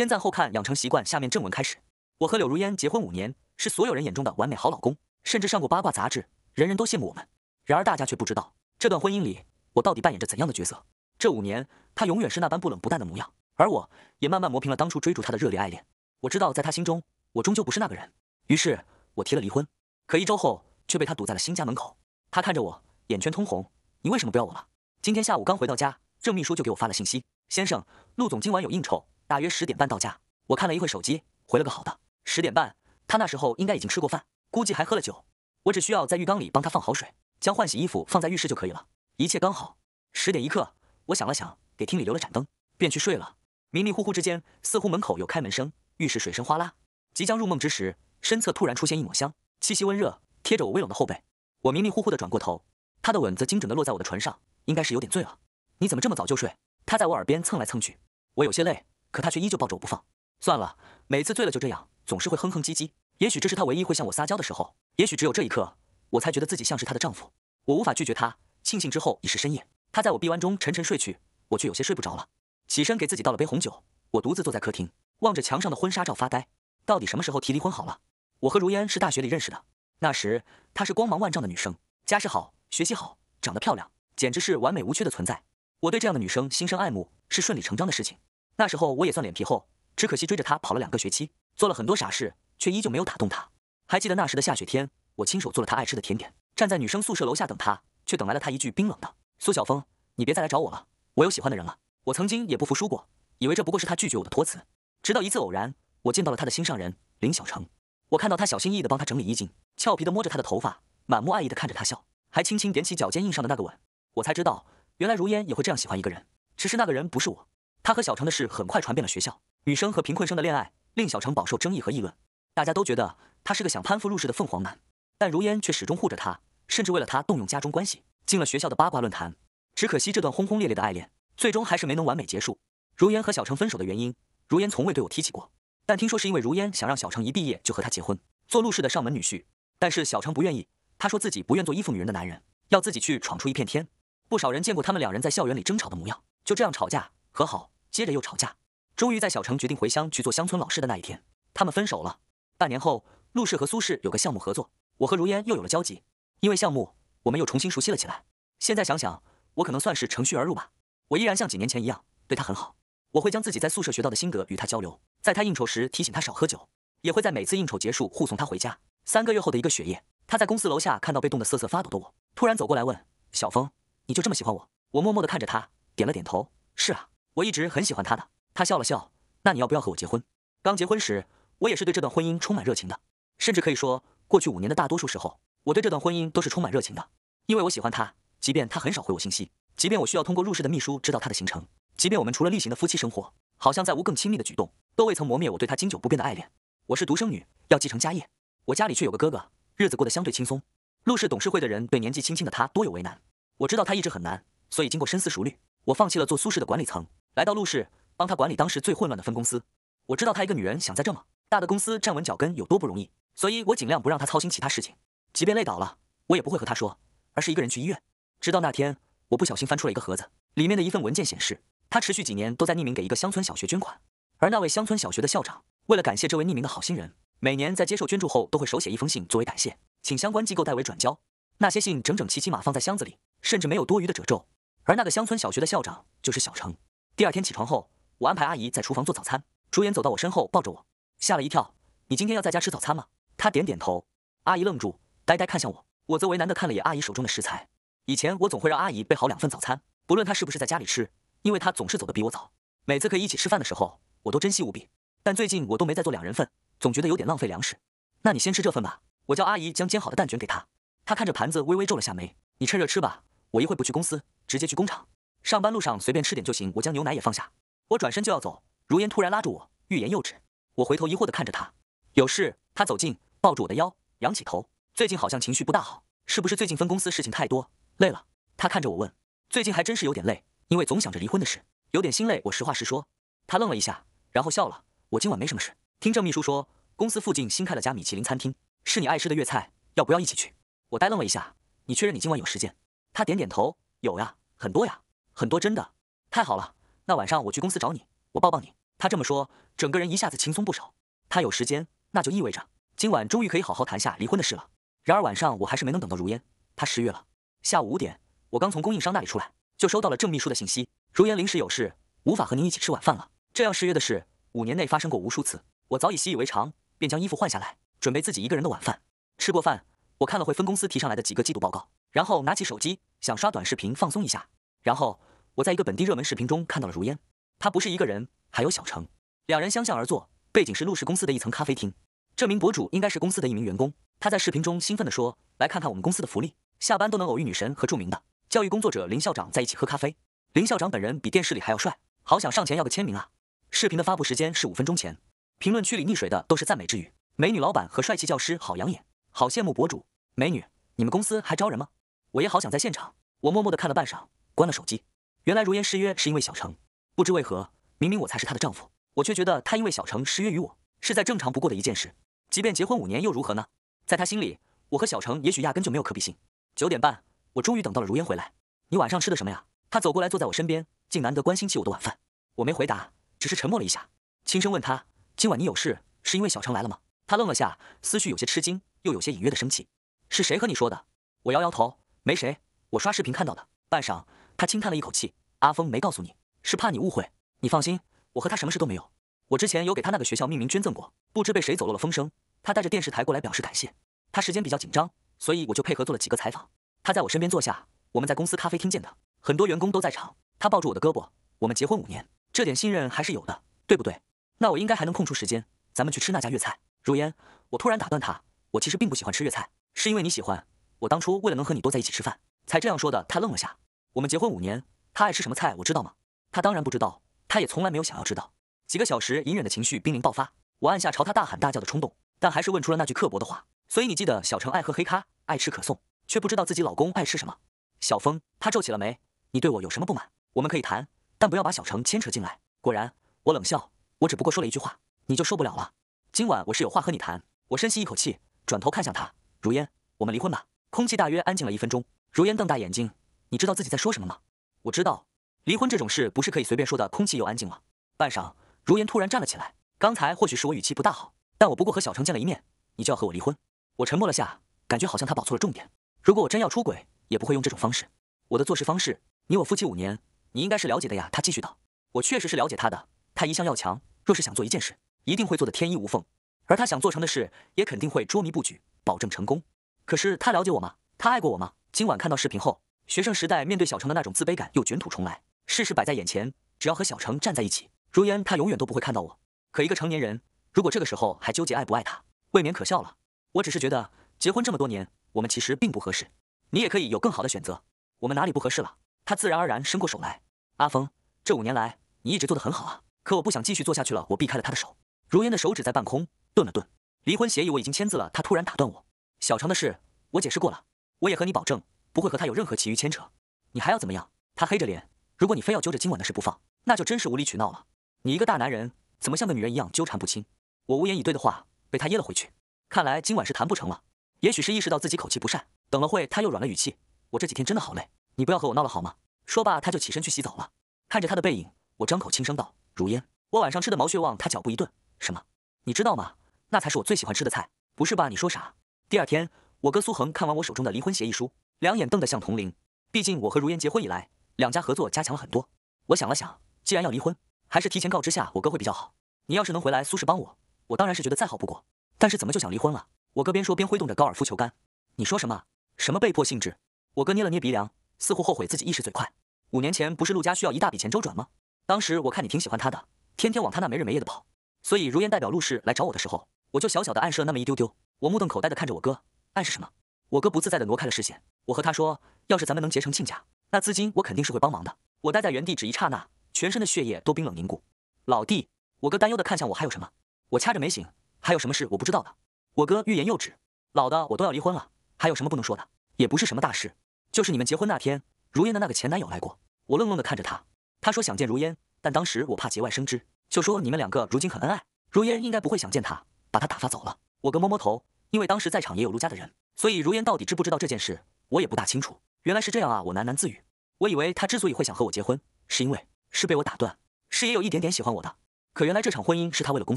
先赞后看，养成习惯。下面正文开始。我和柳如烟结婚五年，是所有人眼中的完美好老公，甚至上过八卦杂志，人人都羡慕我们。然而大家却不知道，这段婚姻里我到底扮演着怎样的角色？这五年，他永远是那般不冷不淡的模样，而我也慢慢磨平了当初追逐他的热烈爱恋。我知道，在他心中，我终究不是那个人。于是，我提了离婚。可一周后，却被他堵在了新家门口。他看着我，眼圈通红：“你为什么不要我了？”今天下午刚回到家，郑秘书就给我发了信息：“先生，陆总今晚有应酬。”大约十点半到家，我看了一会手机，回了个好的。十点半，他那时候应该已经吃过饭，估计还喝了酒。我只需要在浴缸里帮他放好水，将换洗衣服放在浴室就可以了。一切刚好。十点一刻，我想了想，给厅里留了盏灯，便去睡了。迷迷糊糊之间，似乎门口有开门声，浴室水声哗啦。即将入梦之时，身侧突然出现一抹香，气息温热，贴着我微冷的后背。我迷迷糊糊的转过头，他的吻则精准的落在我的唇上，应该是有点醉了。你怎么这么早就睡？他在我耳边蹭来蹭去，我有些累。可他却依旧抱着我不放。算了，每次醉了就这样，总是会哼哼唧唧。也许这是他唯一会向我撒娇的时候，也许只有这一刻，我才觉得自己像是他的丈夫。我无法拒绝他。庆幸之后已是深夜，他在我臂弯中沉沉睡去，我却有些睡不着了。起身给自己倒了杯红酒，我独自坐在客厅，望着墙上的婚纱照发呆。到底什么时候提离婚好了？我和如烟是大学里认识的，那时她是光芒万丈的女生，家世好，学习好，长得漂亮，简直是完美无缺的存在。我对这样的女生心生爱慕，是顺理成章的事情。那时候我也算脸皮厚，只可惜追着他跑了两个学期，做了很多傻事，却依旧没有打动他。还记得那时的下雪天，我亲手做了他爱吃的甜点，站在女生宿舍楼下等他，却等来了他一句冰冷的：“苏小峰，你别再来找我了，我有喜欢的人了。”我曾经也不服输过，以为这不过是他拒绝我的托词。直到一次偶然，我见到了他的心上人林小成，我看到他小心翼翼的帮他整理衣襟，俏皮的摸着他的头发，满目爱意的看着他笑，还轻轻踮起脚尖印上的那个吻，我才知道，原来如烟也会这样喜欢一个人，只是那个人不是我。他和小程的事很快传遍了学校，女生和贫困生的恋爱令小程饱受争议和议论，大家都觉得他是个想攀附陆氏的凤凰男。但如烟却始终护着他，甚至为了他动用家中关系进了学校的八卦论坛。只可惜这段轰轰烈烈的爱恋，最终还是没能完美结束。如烟和小程分手的原因，如烟从未对我提起过，但听说是因为如烟想让小程一毕业就和他结婚，做陆氏的上门女婿。但是小程不愿意，他说自己不愿做依附女人的男人，要自己去闯出一片天。不少人见过他们两人在校园里争吵的模样，就这样吵架。和好，接着又吵架，终于在小程决定回乡去做乡村老师的那一天，他们分手了。半年后，陆氏和苏氏有个项目合作，我和如烟又有了交集，因为项目，我们又重新熟悉了起来。现在想想，我可能算是乘虚而入吧。我依然像几年前一样对他很好，我会将自己在宿舍学到的心得与他交流，在他应酬时提醒他少喝酒，也会在每次应酬结束护送他回家。三个月后的一个雪夜，他在公司楼下看到被冻得瑟瑟发抖的我，突然走过来问：“小峰，你就这么喜欢我？”我默默地看着他，点了点头：“是啊。”我一直很喜欢他的。他笑了笑，那你要不要和我结婚？刚结婚时，我也是对这段婚姻充满热情的，甚至可以说，过去五年的大多数时候，我对这段婚姻都是充满热情的，因为我喜欢他。即便他很少回我信息，即便我需要通过入室的秘书知道他的行程，即便我们除了例行的夫妻生活，好像再无更亲密的举动，都未曾磨灭我对他经久不变的爱恋。我是独生女，要继承家业，我家里却有个哥哥，日子过得相对轻松。陆氏董事会的人对年纪轻轻的他多有为难，我知道他一直很难，所以经过深思熟虑，我放弃了做苏氏的管理层。来到陆氏，帮他管理当时最混乱的分公司。我知道他一个女人想在这么大的公司站稳脚跟有多不容易，所以我尽量不让他操心其他事情，即便累倒了，我也不会和他说，而是一个人去医院。直到那天，我不小心翻出了一个盒子，里面的一份文件显示，他持续几年都在匿名给一个乡村小学捐款，而那位乡村小学的校长为了感谢这位匿名的好心人，每年在接受捐助后都会手写一封信作为感谢，请相关机构代为转交。那些信整整齐齐码放在箱子里，甚至没有多余的褶皱，而那个乡村小学的校长就是小程。第二天起床后，我安排阿姨在厨房做早餐。朱颜走到我身后，抱着我，吓了一跳。你今天要在家吃早餐吗？他点点头。阿姨愣住，呆呆看向我，我则为难的看了眼阿姨手中的食材。以前我总会让阿姨备好两份早餐，不论她是不是在家里吃，因为她总是走得比我早。每次可以一起吃饭的时候，我都珍惜无比。但最近我都没再做两人份，总觉得有点浪费粮食。那你先吃这份吧。我叫阿姨将煎好的蛋卷给她。她看着盘子，微微皱了下眉。你趁热吃吧，我一会不去公司，直接去工厂。上班路上随便吃点就行，我将牛奶也放下，我转身就要走，如烟突然拉住我，欲言又止。我回头疑惑地看着他，有事？他走近，抱住我的腰，仰起头，最近好像情绪不大好，是不是最近分公司事情太多，累了？他看着我问。最近还真是有点累，因为总想着离婚的事，有点心累。我实话实说。他愣了一下，然后笑了。我今晚没什么事，听郑秘书说，公司附近新开了家米其林餐厅，是你爱吃的粤菜，要不要一起去？我呆愣了一下，你确认你今晚有时间？他点点头，有呀，很多呀。很多真的，太好了！那晚上我去公司找你，我抱抱你。他这么说，整个人一下子轻松不少。他有时间，那就意味着今晚终于可以好好谈下离婚的事了。然而晚上我还是没能等到如烟，他失约了。下午五点，我刚从供应商那里出来，就收到了郑秘书的信息：如烟临时有事，无法和您一起吃晚饭了。这样失约的事，五年内发生过无数次，我早已习以为常，便将衣服换下来，准备自己一个人的晚饭。吃过饭，我看了会分公司提上来的几个季度报告，然后拿起手机想刷短视频放松一下。然后我在一个本地热门视频中看到了如烟，她不是一个人，还有小程，两人相向而坐，背景是陆氏公司的一层咖啡厅。这名博主应该是公司的一名员工，他在视频中兴奋地说：“来看看我们公司的福利，下班都能偶遇女神和著名的教育工作者林校长在一起喝咖啡。林校长本人比电视里还要帅，好想上前要个签名啊！”视频的发布时间是五分钟前，评论区里溺水的都是赞美之语，美女老板和帅气教师好养眼，好羡慕博主。美女，你们公司还招人吗？我也好想在现场。我默默的看了半晌。关了手机，原来如烟失约是因为小程。不知为何，明明我才是她的丈夫，我却觉得她因为小程失约于我，是在正常不过的一件事。即便结婚五年又如何呢？在她心里，我和小程也许压根就没有可比性。九点半，我终于等到了如烟回来。你晚上吃的什么呀？她走过来坐在我身边，竟难得关心起我的晚饭。我没回答，只是沉默了一下，轻声问她：“今晚你有事，是因为小程来了吗？”她愣了下，思绪有些吃惊，又有些隐约的生气：“是谁和你说的？”我摇摇头：“没谁，我刷视频看到的。”半晌。他轻叹了一口气，阿峰没告诉你是怕你误会。你放心，我和他什么事都没有。我之前有给他那个学校命名捐赠过，不知被谁走漏了风声。他带着电视台过来表示感谢，他时间比较紧张，所以我就配合做了几个采访。他在我身边坐下，我们在公司咖啡厅见的，很多员工都在场。他抱住我的胳膊，我们结婚五年，这点信任还是有的，对不对？那我应该还能空出时间，咱们去吃那家粤菜。如烟，我突然打断他，我其实并不喜欢吃粤菜，是因为你喜欢。我当初为了能和你多在一起吃饭，才这样说的。他愣了下。我们结婚五年，他爱吃什么菜我知道吗？他当然不知道，他也从来没有想要知道。几个小时隐忍的情绪濒临爆发，我按下朝他大喊大叫的冲动，但还是问出了那句刻薄的话。所以你记得小程爱喝黑咖，爱吃可颂，却不知道自己老公爱吃什么。小峰，他皱起了眉。你对我有什么不满？我们可以谈，但不要把小程牵扯进来。果然，我冷笑，我只不过说了一句话，你就受不了了。今晚我是有话和你谈。我深吸一口气，转头看向他，如烟，我们离婚吧。空气大约安静了一分钟，如烟瞪大眼睛。你知道自己在说什么吗？我知道，离婚这种事不是可以随便说的。空气又安静了，半晌，如烟突然站了起来。刚才或许是我语气不大好，但我不过和小程见了一面，你就要和我离婚？我沉默了下，感觉好像他保错了重点。如果我真要出轨，也不会用这种方式。我的做事方式，你我夫妻五年，你应该是了解的呀。他继续道：“我确实是了解他的，他一向要强，若是想做一件事，一定会做的天衣无缝。而他想做成的事，也肯定会捉迷布局，保证成功。可是他了解我吗？他爱过我吗？今晚看到视频后。”学生时代面对小程的那种自卑感又卷土重来，事实摆在眼前，只要和小程站在一起，如烟，他永远都不会看到我。可一个成年人，如果这个时候还纠结爱不爱他，未免可笑了。我只是觉得，结婚这么多年，我们其实并不合适。你也可以有更好的选择。我们哪里不合适了？他自然而然伸过手来。阿峰，这五年来你一直做得很好啊。可我不想继续做下去了。我避开了他的手。如烟的手指在半空顿了顿。离婚协议我已经签字了。他突然打断我。小程的事我解释过了，我也和你保证。不会和他有任何其余牵扯，你还要怎么样？他黑着脸。如果你非要揪着今晚的事不放，那就真是无理取闹了。你一个大男人，怎么像个女人一样纠缠不清？我无言以对的话被他噎了回去。看来今晚是谈不成了。也许是意识到自己口气不善，等了会他又软了语气。我这几天真的好累，你不要和我闹了好吗？说罢他就起身去洗澡了。看着他的背影，我张口轻声道：“如烟，我晚上吃的毛血旺。”他脚步一顿。什么？你知道吗？那才是我最喜欢吃的菜，不是吧？你说啥？第二天，我哥苏恒看完我手中的离婚协议书。两眼瞪得像铜铃。毕竟我和如烟结婚以来，两家合作加强了很多。我想了想，既然要离婚，还是提前告知下我哥会比较好。你要是能回来苏氏帮我，我当然是觉得再好不过。但是怎么就想离婚了？我哥边说边挥动着高尔夫球杆。你说什么？什么被迫性质？我哥捏了捏鼻梁，似乎后悔自己一时嘴快。五年前不是陆家需要一大笔钱周转吗？当时我看你挺喜欢他的，天天往他那没日没夜的跑。所以如烟代表陆氏来找我的时候，我就小小的暗示了那么一丢丢。我目瞪口呆的看着我哥，暗示什么？我哥不自在的挪开了视线。我和他说，要是咱们能结成亲家，那资金我肯定是会帮忙的。我待在原地，只一刹那，全身的血液都冰冷凝固。老弟，我哥担忧的看向我，还有什么？我掐着眉醒，还有什么事我不知道的？我哥欲言又止。老的我都要离婚了，还有什么不能说的？也不是什么大事，就是你们结婚那天，如烟的那个前男友来过。我愣愣的看着他，他说想见如烟，但当时我怕节外生枝，就说你们两个如今很恩爱，如烟应该不会想见他，把他打发走了。我哥摸摸头，因为当时在场也有陆家的人，所以如烟到底知不知道这件事？我也不大清楚，原来是这样啊！我喃喃自语。我以为他之所以会想和我结婚，是因为是被我打断，是也有一点点喜欢我的。可原来这场婚姻是他为了公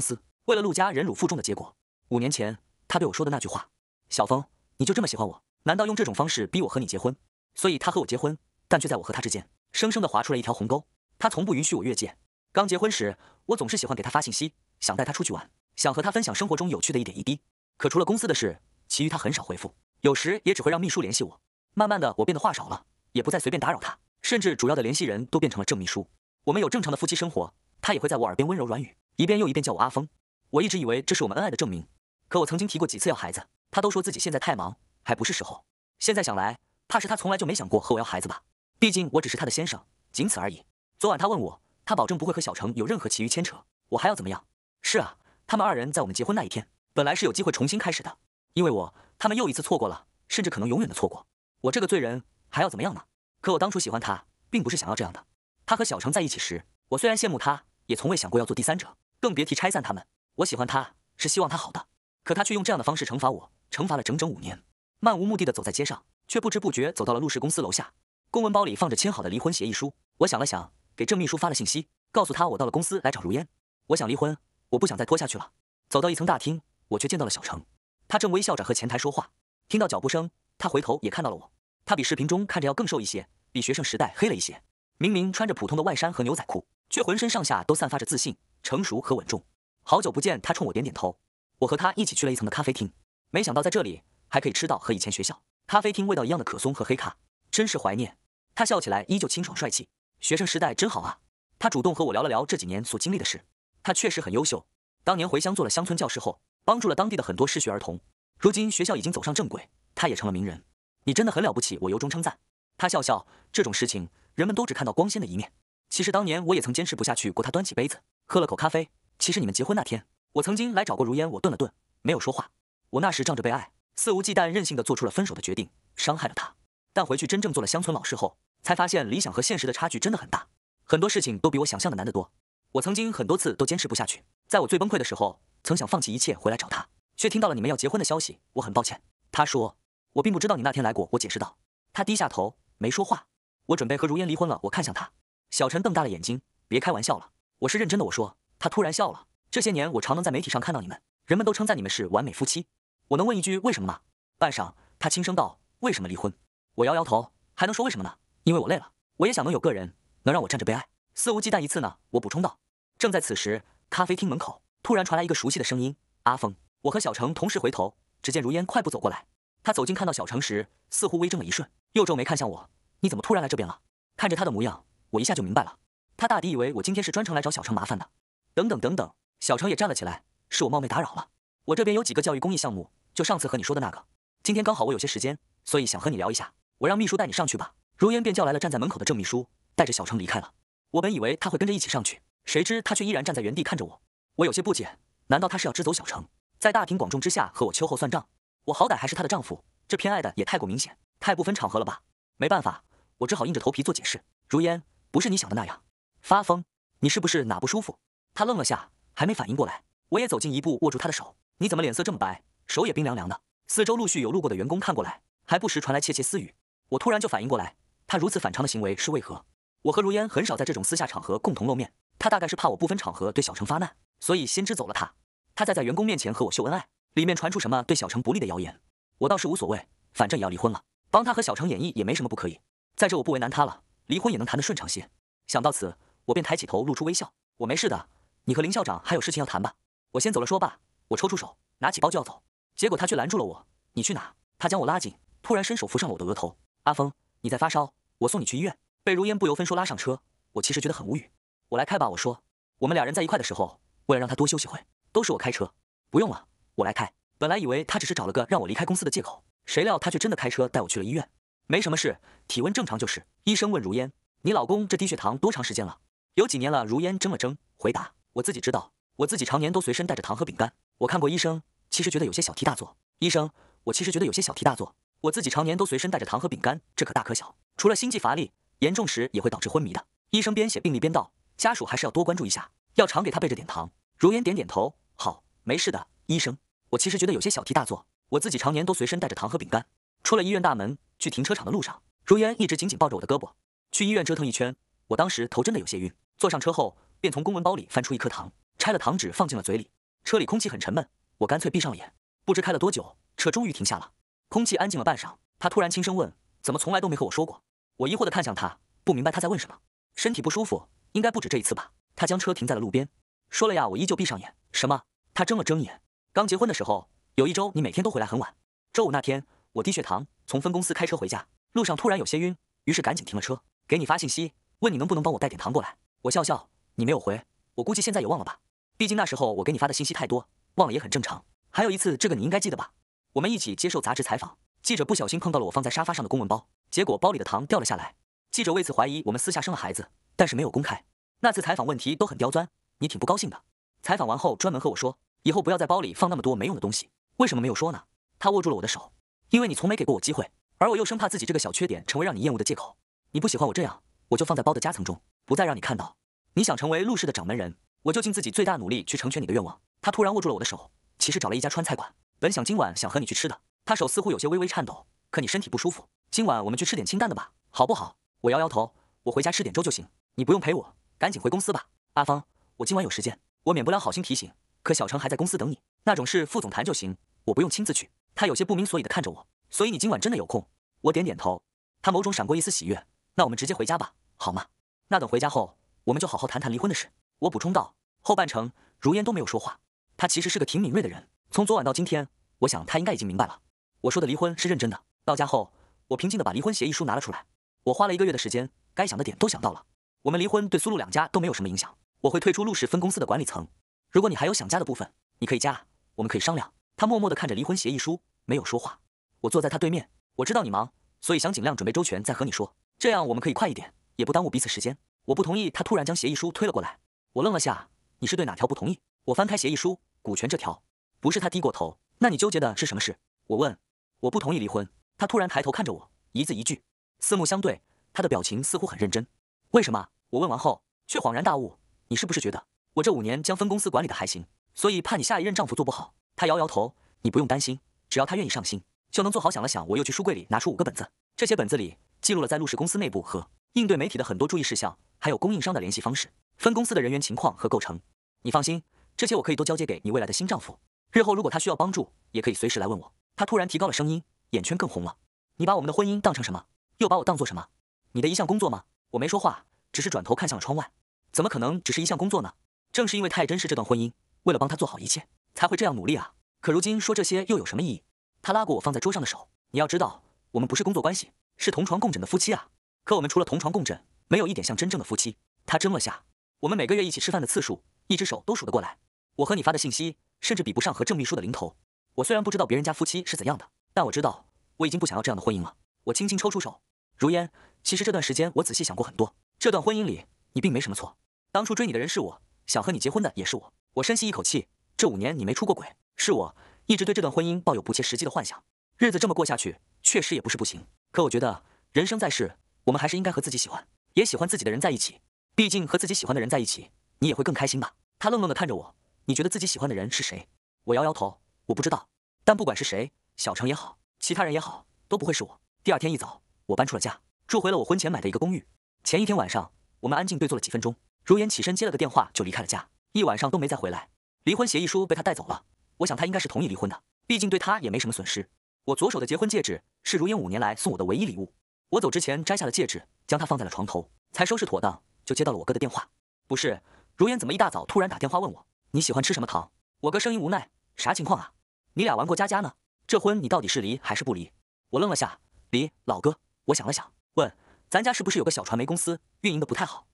司，为了陆家忍辱负重的结果。五年前他对我说的那句话：“小峰，你就这么喜欢我？难道用这种方式逼我和你结婚？”所以他和我结婚，但却在我和他之间生生的划出了一条鸿沟。他从不允许我越界。刚结婚时，我总是喜欢给他发信息，想带他出去玩，想和他分享生活中有趣的一点一滴。可除了公司的事，其余他很少回复，有时也只会让秘书联系我。慢慢的，我变得话少了，也不再随便打扰他，甚至主要的联系人都变成了郑秘书。我们有正常的夫妻生活，他也会在我耳边温柔软语，一遍又一遍叫我阿峰。我一直以为这是我们恩爱的证明，可我曾经提过几次要孩子，他都说自己现在太忙，还不是时候。现在想来，怕是他从来就没想过和我要孩子吧？毕竟我只是他的先生，仅此而已。昨晚他问我，他保证不会和小程有任何其余牵扯，我还要怎么样？是啊，他们二人在我们结婚那一天，本来是有机会重新开始的，因为我，他们又一次错过了，甚至可能永远的错过。我这个罪人还要怎么样呢？可我当初喜欢他，并不是想要这样的。他和小程在一起时，我虽然羡慕他，也从未想过要做第三者，更别提拆散他们。我喜欢他是希望他好的，可他却用这样的方式惩罚我，惩罚了整整五年。漫无目的的走在街上，却不知不觉走到了陆氏公司楼下。公文包里放着签好的离婚协议书。我想了想，给郑秘书发了信息，告诉他我到了公司来找如烟。我想离婚，我不想再拖下去了。走到一层大厅，我却见到了小程，他正微笑着和前台说话。听到脚步声，他回头也看到了我。他比视频中看着要更瘦一些，比学生时代黑了一些。明明穿着普通的外衫和牛仔裤，却浑身上下都散发着自信、成熟和稳重。好久不见，他冲我点点头。我和他一起去了一层的咖啡厅，没想到在这里还可以吃到和以前学校咖啡厅味道一样的可颂和黑咖，真是怀念。他笑起来依旧清爽帅气，学生时代真好啊。他主动和我聊了聊这几年所经历的事。他确实很优秀，当年回乡做了乡村教师后，帮助了当地的很多失学儿童。如今学校已经走上正轨，他也成了名人。你真的很了不起，我由衷称赞。他笑笑，这种事情人们都只看到光鲜的一面。其实当年我也曾坚持不下去过。他端起杯子，喝了口咖啡。其实你们结婚那天，我曾经来找过如烟。我顿了顿，没有说话。我那时仗着被爱，肆无忌惮、任性的做出了分手的决定，伤害了他。但回去真正做了乡村老师后，才发现理想和现实的差距真的很大，很多事情都比我想象的难得多。我曾经很多次都坚持不下去，在我最崩溃的时候，曾想放弃一切回来找他，却听到了你们要结婚的消息。我很抱歉。他说。我并不知道你那天来过，我解释道。他低下头，没说话。我准备和如烟离婚了。我看向他，小陈瞪大了眼睛。别开玩笑了，我是认真的。我说。他突然笑了。这些年，我常能在媒体上看到你们，人们都称赞你们是完美夫妻。我能问一句为什么吗？半晌，他轻声道：为什么离婚？我摇摇头，还能说为什么呢？因为我累了。我也想能有个人能让我站着被爱，肆无忌惮一次呢。我补充道。正在此时，咖啡厅门口突然传来一个熟悉的声音：阿峰！我和小程同时回头，只见如烟快步走过来。他走近，看到小城时，似乎微怔了一瞬，又皱眉看向我：“你怎么突然来这边了？”看着他的模样，我一下就明白了，他大抵以为我今天是专程来找小城麻烦的。等等等等，小城也站了起来：“是我冒昧打扰了，我这边有几个教育公益项目，就上次和你说的那个，今天刚好我有些时间，所以想和你聊一下。我让秘书带你上去吧。”如烟便叫来了站在门口的郑秘书，带着小城离开了。我本以为他会跟着一起上去，谁知他却依然站在原地看着我，我有些不解，难道他是要支走小城，在大庭广众之下和我秋后算账？我好歹还是她的丈夫，这偏爱的也太过明显，太不分场合了吧？没办法，我只好硬着头皮做解释。如烟，不是你想的那样，发疯？你是不是哪不舒服？她愣了下，还没反应过来。我也走近一步，握住她的手。你怎么脸色这么白，手也冰凉凉的？四周陆续有路过的员工看过来，还不时传来窃窃私语。我突然就反应过来，她如此反常的行为是为何？我和如烟很少在这种私下场合共同露面，她大概是怕我不分场合对小程发难，所以先支走了她，她再在员工面前和我秀恩爱。里面传出什么对小程不利的谣言，我倒是无所谓，反正也要离婚了，帮他和小程演绎也没什么不可以。在这我不为难他了，离婚也能谈得顺畅些。想到此，我便抬起头，露出微笑。我没事的，你和林校长还有事情要谈吧，我先走了。说罢，我抽出手，拿起包就要走，结果他却拦住了我。你去哪？他将我拉紧，突然伸手扶上了我的额头。阿峰，你在发烧，我送你去医院。被如烟不由分说拉上车，我其实觉得很无语。我来开吧，我说。我们俩人在一块的时候，为了让他多休息会，都是我开车。不用了。我来开。本来以为他只是找了个让我离开公司的借口，谁料他却真的开车带我去了医院。没什么事，体温正常就是。医生问如烟：“你老公这低血糖多长时间了？”“有几年了。”如烟怔了怔，回答：“我自己知道。我自己常年都随身带着糖和饼干。我看过医生，其实觉得有些小题大做。”医生：“我其实觉得有些小题大做。我自己常年都随身带着糖和饼干，这可大可小。除了心悸乏力，严重时也会导致昏迷的。”医生边写病历边道：“家属还是要多关注一下，要常给他备着点糖。”如烟点点头：“好，没事的，医生。”我其实觉得有些小题大做，我自己常年都随身带着糖和饼干。出了医院大门，去停车场的路上，如烟一直紧紧抱着我的胳膊。去医院折腾一圈，我当时头真的有些晕。坐上车后，便从公文包里翻出一颗糖，拆了糖纸放进了嘴里。车里空气很沉闷，我干脆闭上眼。不知开了多久，车终于停下了。空气安静了半晌，他突然轻声问：“怎么从来都没和我说过？”我疑惑地看向他，不明白他在问什么。身体不舒服，应该不止这一次吧？他将车停在了路边，说了呀，我依旧闭上眼。什么？他睁了睁眼。刚结婚的时候，有一周你每天都回来很晚。周五那天我低血糖，从分公司开车回家，路上突然有些晕，于是赶紧停了车，给你发信息，问你能不能帮我带点糖过来。我笑笑，你没有回，我估计现在也忘了吧。毕竟那时候我给你发的信息太多，忘了也很正常。还有一次，这个你应该记得吧？我们一起接受杂志采访，记者不小心碰到了我放在沙发上的公文包，结果包里的糖掉了下来。记者为此怀疑我们私下生了孩子，但是没有公开。那次采访问题都很刁钻，你挺不高兴的。采访完后专门和我说。以后不要在包里放那么多没用的东西。为什么没有说呢？他握住了我的手，因为你从没给过我机会，而我又生怕自己这个小缺点成为让你厌恶的借口。你不喜欢我这样，我就放在包的夹层中，不再让你看到。你想成为陆氏的掌门人，我就尽自己最大努力去成全你的愿望。他突然握住了我的手，其实找了一家川菜馆，本想今晚想和你去吃的。他手似乎有些微微颤抖，可你身体不舒服，今晚我们去吃点清淡的吧，好不好？我摇摇头，我回家吃点粥就行，你不用陪我，赶紧回公司吧。阿芳，我今晚有时间，我免不了好心提醒。可小程还在公司等你，那种事副总谈就行，我不用亲自去。他有些不明所以的看着我，所以你今晚真的有空？我点点头。他某种闪过一丝喜悦，那我们直接回家吧，好吗？那等回家后，我们就好好谈谈离婚的事。我补充道。后半程，如烟都没有说话。他其实是个挺敏锐的人，从昨晚到今天，我想他应该已经明白了，我说的离婚是认真的。到家后，我平静的把离婚协议书拿了出来。我花了一个月的时间，该想的点都想到了。我们离婚对苏陆两家都没有什么影响，我会退出陆氏分公司的管理层。如果你还有想加的部分，你可以加，我们可以商量。他默默地看着离婚协议书，没有说话。我坐在他对面，我知道你忙，所以想尽量准备周全再和你说，这样我们可以快一点，也不耽误彼此时间。我不同意。他突然将协议书推了过来，我愣了下。你是对哪条不同意？我翻开协议书，股权这条。不是。他低过头。那你纠结的是什么事？我问。我不同意离婚。他突然抬头看着我，一字一句。四目相对，他的表情似乎很认真。为什么？我问完后，却恍然大悟。你是不是觉得？我这五年将分公司管理的还行，所以怕你下一任丈夫做不好。他摇摇头，你不用担心，只要他愿意上心，就能做好。想了想，我又去书柜里拿出五个本子，这些本子里记录了在陆氏公司内部和应对媒体的很多注意事项，还有供应商的联系方式、分公司的人员情况和构成。你放心，这些我可以都交接给你未来的新丈夫，日后如果他需要帮助，也可以随时来问我。他突然提高了声音，眼圈更红了。你把我们的婚姻当成什么？又把我当做什么？你的一项工作吗？我没说话，只是转头看向了窗外。怎么可能只是一项工作呢？正是因为太珍视这段婚姻，为了帮他做好一切，才会这样努力啊！可如今说这些又有什么意义？他拉过我放在桌上的手，你要知道，我们不是工作关系，是同床共枕的夫妻啊！可我们除了同床共枕，没有一点像真正的夫妻。他怔了下，我们每个月一起吃饭的次数，一只手都数得过来。我和你发的信息，甚至比不上和郑秘书的零头。我虽然不知道别人家夫妻是怎样的，但我知道我已经不想要这样的婚姻了。我轻轻抽出手，如烟，其实这段时间我仔细想过很多，这段婚姻里你并没什么错。当初追你的人是我。想和你结婚的也是我。我深吸一口气，这五年你没出过轨，是我一直对这段婚姻抱有不切实际的幻想。日子这么过下去，确实也不是不行。可我觉得，人生在世，我们还是应该和自己喜欢、也喜欢自己的人在一起。毕竟和自己喜欢的人在一起，你也会更开心吧？他愣愣的看着我，你觉得自己喜欢的人是谁？我摇摇头，我不知道。但不管是谁，小程也好，其他人也好，都不会是我。第二天一早，我搬出了家，住回了我婚前买的一个公寓。前一天晚上，我们安静对坐了几分钟。如烟起身接了个电话，就离开了家，一晚上都没再回来。离婚协议书被他带走了，我想他应该是同意离婚的，毕竟对他也没什么损失。我左手的结婚戒指是如烟五年来送我的唯一礼物，我走之前摘下了戒指，将它放在了床头，才收拾妥当，就接到了我哥的电话。不是，如烟怎么一大早突然打电话问我你喜欢吃什么糖？我哥声音无奈，啥情况啊？你俩玩过家家呢？这婚你到底是离还是不离？我愣了下，离老哥，我想了想，问咱家是不是有个小传媒公司，运营的不太好？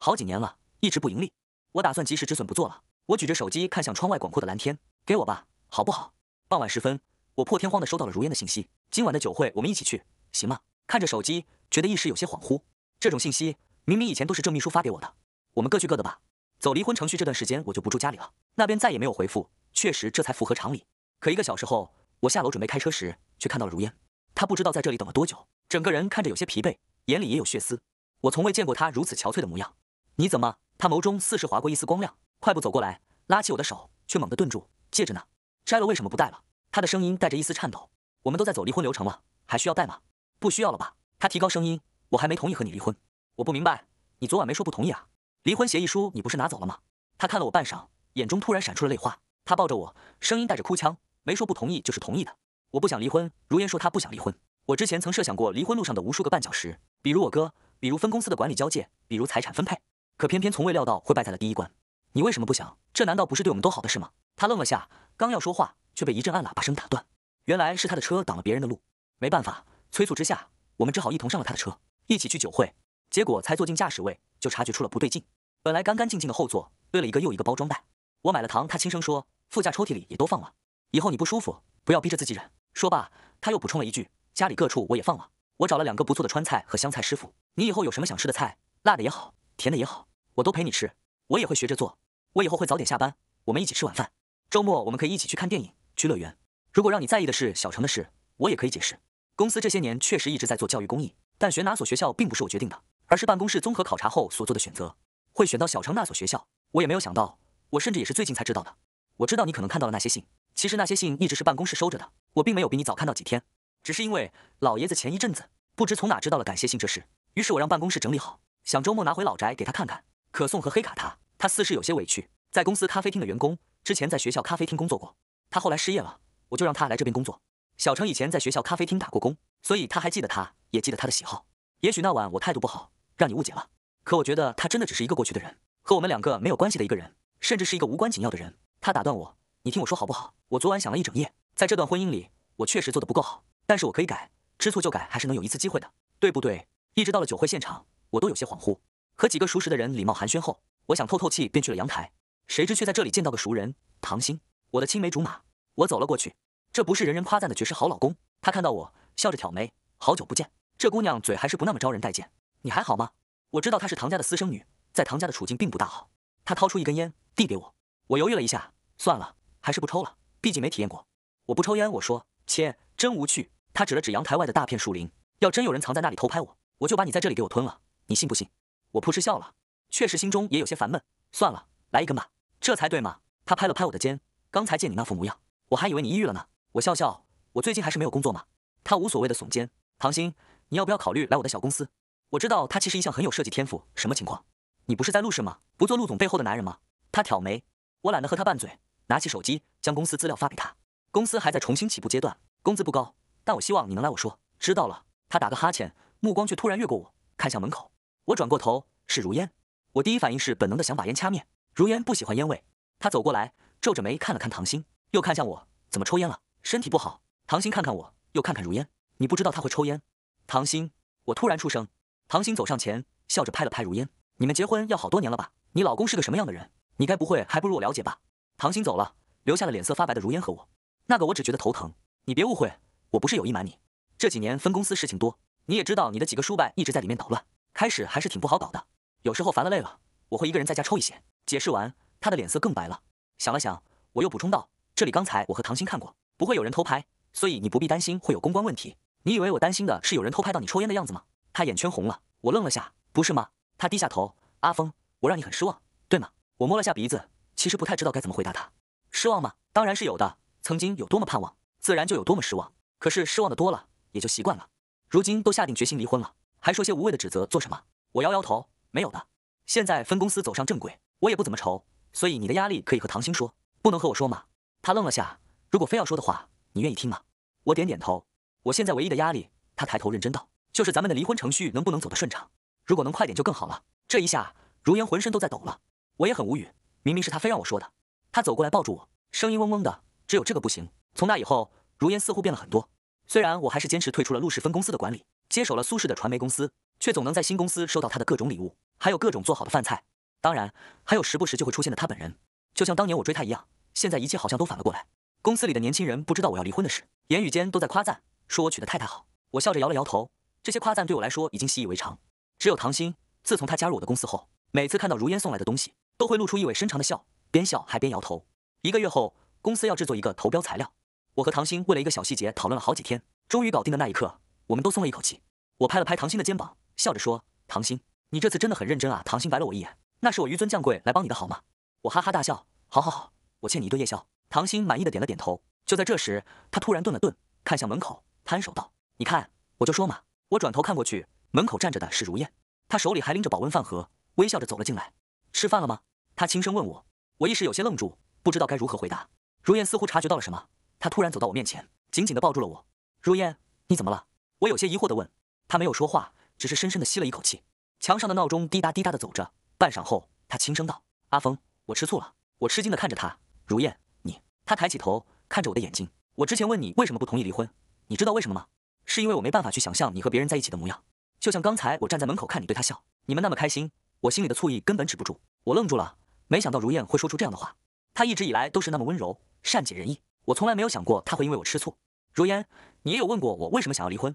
好几年了，一直不盈利，我打算及时止损不做了。我举着手机看向窗外广阔的蓝天，给我吧，好不好？傍晚时分，我破天荒的收到了如烟的信息：今晚的酒会我们一起去，行吗？看着手机，觉得一时有些恍惚。这种信息明明以前都是郑秘书发给我的。我们各去各的吧。走离婚程序这段时间我就不住家里了。那边再也没有回复，确实这才符合常理。可一个小时后，我下楼准备开车时，却看到了如烟。她不知道在这里等了多久，整个人看着有些疲惫，眼里也有血丝。我从未见过她如此憔悴的模样。你怎么？他眸中似是划过一丝光亮，快步走过来，拉起我的手，却猛地顿住。戒指呢？摘了为什么不戴了？他的声音带着一丝颤抖。我们都在走离婚流程了，还需要戴吗？不需要了吧？他提高声音。我还没同意和你离婚。我不明白，你昨晚没说不同意啊？离婚协议书你不是拿走了吗？他看了我半晌，眼中突然闪出了泪花。他抱着我，声音带着哭腔，没说不同意就是同意的。我不想离婚。如烟说她不想离婚。我之前曾设想过离婚路上的无数个绊脚石，比如我哥，比如分公司的管理交界，比如财产分配。可偏偏从未料到会败在了第一关。你为什么不想？这难道不是对我们都好的事吗？他愣了下，刚要说话，却被一阵按喇叭声打断。原来是他的车挡了别人的路，没办法，催促之下，我们只好一同上了他的车，一起去酒会。结果才坐进驾驶位，就察觉出了不对劲。本来干干净净的后座，堆了一个又一个包装袋。我买了糖，他轻声说，副驾抽屉里也都放了。以后你不舒服，不要逼着自己忍。说罢，他又补充了一句，家里各处我也放了。我找了两个不错的川菜和湘菜师傅，你以后有什么想吃的菜，辣的也好，甜的也好。我都陪你吃，我也会学着做。我以后会早点下班，我们一起吃晚饭。周末我们可以一起去看电影、去乐园。如果让你在意的是小城的事，我也可以解释。公司这些年确实一直在做教育公益，但选哪所学校并不是我决定的，而是办公室综合考察后所做的选择。会选到小城那所学校，我也没有想到，我甚至也是最近才知道的。我知道你可能看到了那些信，其实那些信一直是办公室收着的，我并没有比你早看到几天，只是因为老爷子前一阵子不知从哪知道了感谢信这事，于是我让办公室整理好，想周末拿回老宅给他看看。可颂和黑卡，他他似是有些委屈。在公司咖啡厅的员工，之前在学校咖啡厅工作过。他后来失业了，我就让他来这边工作。小程以前在学校咖啡厅打过工，所以他还记得，他也记得他的喜好。也许那晚我态度不好，让你误解了。可我觉得他真的只是一个过去的人，和我们两个没有关系的一个人，甚至是一个无关紧要的人。他打断我，你听我说好不好？我昨晚想了一整夜，在这段婚姻里，我确实做的不够好，但是我可以改，知错就改，还是能有一次机会的，对不对？一直到了酒会现场，我都有些恍惚。和几个熟识的人礼貌寒暄后，我想透透气，便去了阳台。谁知却在这里见到个熟人，唐鑫，我的青梅竹马。我走了过去，这不是人人夸赞的绝世好老公。他看到我，笑着挑眉：“好久不见，这姑娘嘴还是不那么招人待见。你还好吗？”我知道她是唐家的私生女，在唐家的处境并不大好。他掏出一根烟递给我，我犹豫了一下，算了，还是不抽了，毕竟没体验过。我不抽烟，我说：“切，真无趣。”他指了指阳台外的大片树林，要真有人藏在那里偷拍我，我就把你在这里给我吞了，你信不信？我扑哧笑了，确实心中也有些烦闷。算了，来一根吧，这才对嘛。他拍了拍我的肩，刚才见你那副模样，我还以为你抑郁了呢。我笑笑，我最近还是没有工作嘛。他无所谓的耸肩。唐鑫，你要不要考虑来我的小公司？我知道他其实一向很有设计天赋。什么情况？你不是在陆氏吗？不做陆总背后的男人吗？他挑眉。我懒得和他拌嘴，拿起手机将公司资料发给他。公司还在重新起步阶段，工资不高，但我希望你能来。我说知道了。他打个哈欠，目光却突然越过我，看向门口。我转过头，是如烟。我第一反应是本能的想把烟掐灭。如烟不喜欢烟味，她走过来，皱着眉看了看唐鑫，又看向我，怎么抽烟了？身体不好。唐鑫看看我，又看看如烟，你不知道他会抽烟。唐鑫，我突然出声。唐鑫走上前，笑着拍了拍如烟：“你们结婚要好多年了吧？你老公是个什么样的人？你该不会还不如我了解吧？”唐鑫走了，留下了脸色发白的如烟和我。那个我只觉得头疼。你别误会，我不是有意瞒你。这几年分公司事情多，你也知道，你的几个叔伯一直在里面捣乱。开始还是挺不好搞的，有时候烦了累了，我会一个人在家抽一些。解释完，他的脸色更白了。想了想，我又补充道：“这里刚才我和唐鑫看过，不会有人偷拍，所以你不必担心会有公关问题。你以为我担心的是有人偷拍到你抽烟的样子吗？”他眼圈红了，我愣了下，不是吗？他低下头：“阿峰，我让你很失望，对吗？”我摸了下鼻子，其实不太知道该怎么回答他。失望吗？当然是有的。曾经有多么盼望，自然就有多么失望。可是失望的多了，也就习惯了。如今都下定决心离婚了。还说些无谓的指责做什么？我摇摇头，没有的。现在分公司走上正轨，我也不怎么愁，所以你的压力可以和唐鑫说，不能和我说嘛？他愣了下，如果非要说的话，你愿意听吗？我点点头。我现在唯一的压力，他抬头认真道，就是咱们的离婚程序能不能走得顺畅，如果能快点就更好了。这一下，如烟浑身都在抖了，我也很无语。明明是他非让我说的，他走过来抱住我，声音嗡嗡的。只有这个不行。从那以后，如烟似乎变了很多，虽然我还是坚持退出了陆氏分公司的管理。接手了苏氏的传媒公司，却总能在新公司收到他的各种礼物，还有各种做好的饭菜，当然还有时不时就会出现的他本人。就像当年我追他一样，现在一切好像都反了过来。公司里的年轻人不知道我要离婚的事，言语间都在夸赞，说我娶的太太好。我笑着摇了摇头，这些夸赞对我来说已经习以为常。只有唐鑫，自从他加入我的公司后，每次看到如烟送来的东西，都会露出意味深长的笑，边笑还边摇头。一个月后，公司要制作一个投标材料，我和唐鑫为了一个小细节讨论了好几天，终于搞定的那一刻。我们都松了一口气，我拍了拍唐鑫的肩膀，笑着说：“唐鑫，你这次真的很认真啊。”唐鑫白了我一眼：“那是我纡尊降贵来帮你的好吗？”我哈哈大笑：“好好好，我欠你一顿夜宵。”唐鑫满意的点了点头。就在这时，他突然顿了顿，看向门口，摊手道：“你看，我就说嘛。”我转头看过去，门口站着的是如燕，她手里还拎着保温饭盒，微笑着走了进来。“吃饭了吗？”她轻声问我。我一时有些愣住，不知道该如何回答。如燕似乎察觉到了什么，她突然走到我面前，紧紧地抱住了我。“如燕，你怎么了？”我有些疑惑地问，他没有说话，只是深深地吸了一口气。墙上的闹钟滴答滴答地走着。半晌后，他轻声道：“阿峰，我吃醋了。”我吃惊地看着他，如燕，你。他抬起头看着我的眼睛。我之前问你为什么不同意离婚，你知道为什么吗？是因为我没办法去想象你和别人在一起的模样。就像刚才我站在门口看你对他笑，你们那么开心，我心里的醋意根本止不住。我愣住了，没想到如燕会说出这样的话。她一直以来都是那么温柔、善解人意，我从来没有想过她会因为我吃醋。如燕，你也有问过我为什么想要离婚。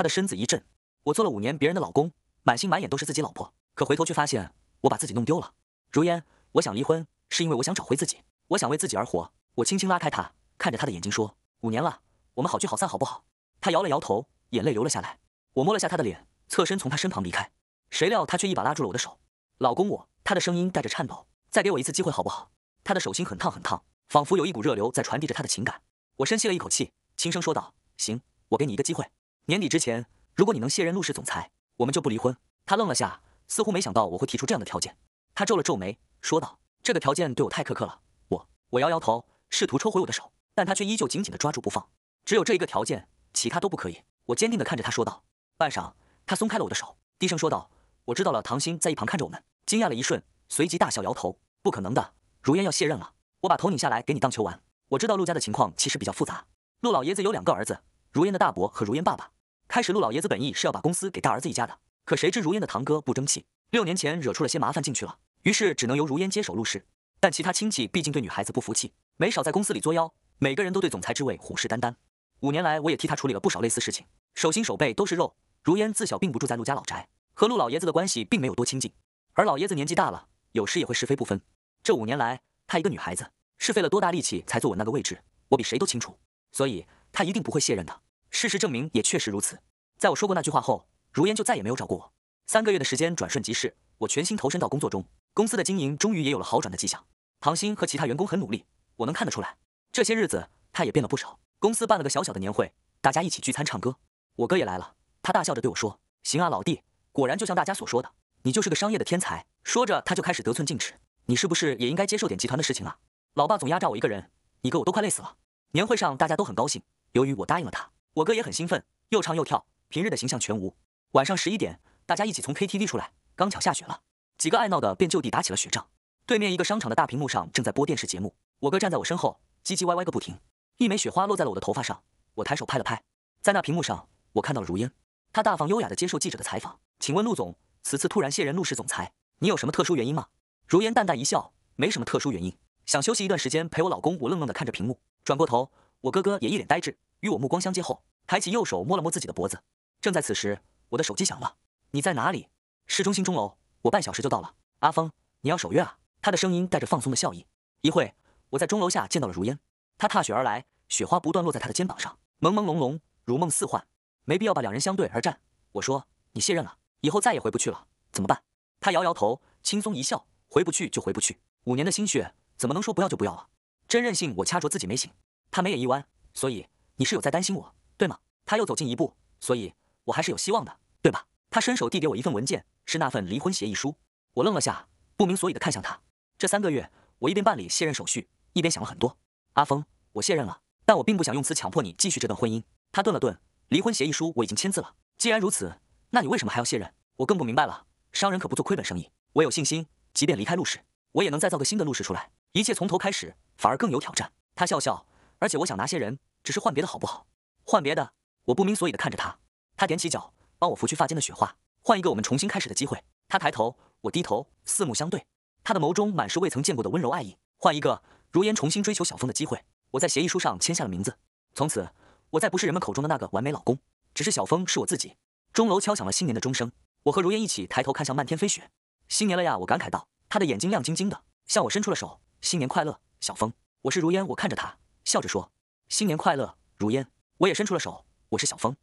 他的身子一震，我做了五年别人的老公，满心满眼都是自己老婆，可回头却发现我把自己弄丢了。如烟，我想离婚，是因为我想找回自己，我想为自己而活。我轻轻拉开他，看着他的眼睛说：“五年了，我们好聚好散，好不好？”他摇了摇头，眼泪流了下来。我摸了下他的脸，侧身从他身旁离开。谁料他却一把拉住了我的手，老公我。他的声音带着颤抖，再给我一次机会，好不好？他的手心很烫很烫，仿佛有一股热流在传递着他的情感。我深吸了一口气，轻声说道：“行，我给你一个机会。”年底之前，如果你能卸任陆氏总裁，我们就不离婚。他愣了下，似乎没想到我会提出这样的条件。他皱了皱眉，说道：“这个条件对我太苛刻了。”我我摇摇头，试图抽回我的手，但他却依旧紧紧的抓住不放。只有这一个条件，其他都不可以。我坚定的看着他说道。半晌，他松开了我的手，低声说道：“我知道了。”唐鑫在一旁看着我们，惊讶了一瞬，随即大笑摇头：“不可能的，如烟要卸任了。”我把头拧下来给你当球玩。我知道陆家的情况其实比较复杂，陆老爷子有两个儿子，如烟的大伯和如烟爸爸。开始，陆老爷子本意是要把公司给大儿子一家的，可谁知如烟的堂哥不争气，六年前惹出了些麻烦进去了，于是只能由如烟接手陆氏。但其他亲戚毕竟对女孩子不服气，没少在公司里作妖，每个人都对总裁之位虎视眈眈。五年来，我也替他处理了不少类似事情，手心手背都是肉。如烟自小并不住在陆家老宅，和陆老爷子的关系并没有多亲近。而老爷子年纪大了，有时也会是非不分。这五年来，他一个女孩子是费了多大力气才坐稳那个位置，我比谁都清楚，所以她一定不会卸任的。事实证明，也确实如此。在我说过那句话后，如烟就再也没有找过我。三个月的时间转瞬即逝，我全心投身到工作中，公司的经营终于也有了好转的迹象。唐鑫和其他员工很努力，我能看得出来。这些日子，他也变了不少。公司办了个小小的年会，大家一起聚餐、唱歌。我哥也来了，他大笑着对我说：“行啊，老弟，果然就像大家所说的，你就是个商业的天才。”说着，他就开始得寸进尺：“你是不是也应该接受点集团的事情啊？老爸总压榨我一个人，你哥我都快累死了。”年会上大家都很高兴，由于我答应了他。我哥也很兴奋，又唱又跳，平日的形象全无。晚上十一点，大家一起从 K T V 出来，刚巧下雪了，几个爱闹的便就地打起了雪仗。对面一个商场的大屏幕上正在播电视节目，我哥站在我身后，唧唧歪歪个不停。一枚雪花落在了我的头发上，我抬手拍了拍。在那屏幕上，我看到了如烟，她大方优雅地接受记者的采访。请问陆总，此次突然卸任陆氏总裁，你有什么特殊原因吗？如烟淡淡一笑，没什么特殊原因，想休息一段时间陪我老公。我愣愣地看着屏幕，转过头。我哥哥也一脸呆滞，与我目光相接后，抬起右手摸了摸自己的脖子。正在此时，我的手机响了。你在哪里？市中心钟楼，我半小时就到了。阿峰，你要守约啊！他的声音带着放松的笑意。一会我在钟楼下见到了如烟，她踏雪而来，雪花不断落在她的肩膀上，朦朦胧胧，如梦似幻。没必要把两人相对而站，我说，你卸任了，以后再也回不去了，怎么办？他摇摇头，轻松一笑，回不去就回不去，五年的心血怎么能说不要就不要了？真任性！我掐着自己没醒。他眉眼一弯，所以你是有在担心我，对吗？他又走近一步，所以我还是有希望的，对吧？他伸手递给我一份文件，是那份离婚协议书。我愣了下，不明所以的看向他。这三个月，我一边办理卸任手续，一边想了很多。阿峰，我卸任了，但我并不想用此强迫你继续这段婚姻。他顿了顿，离婚协议书我已经签字了。既然如此，那你为什么还要卸任？我更不明白了。商人可不做亏本生意。我有信心，即便离开陆氏，我也能再造个新的陆氏出来。一切从头开始，反而更有挑战。他笑笑。而且我想拿些人，只是换别的，好不好？换别的。我不明所以的看着他，他踮起脚帮我拂去发间的雪花，换一个我们重新开始的机会。他抬头，我低头，四目相对，他的眸中满是未曾见过的温柔爱意。换一个，如烟重新追求小峰的机会。我在协议书上签下了名字，从此，我再不是人们口中的那个完美老公，只是小峰是我自己。钟楼敲响了新年的钟声，我和如烟一起抬头看向漫天飞雪。新年了呀，我感慨道。他的眼睛亮晶晶的，向我伸出了手。新年快乐，小峰。我是如烟。我看着他。笑着说：“新年快乐，如烟。”我也伸出了手，我是小峰。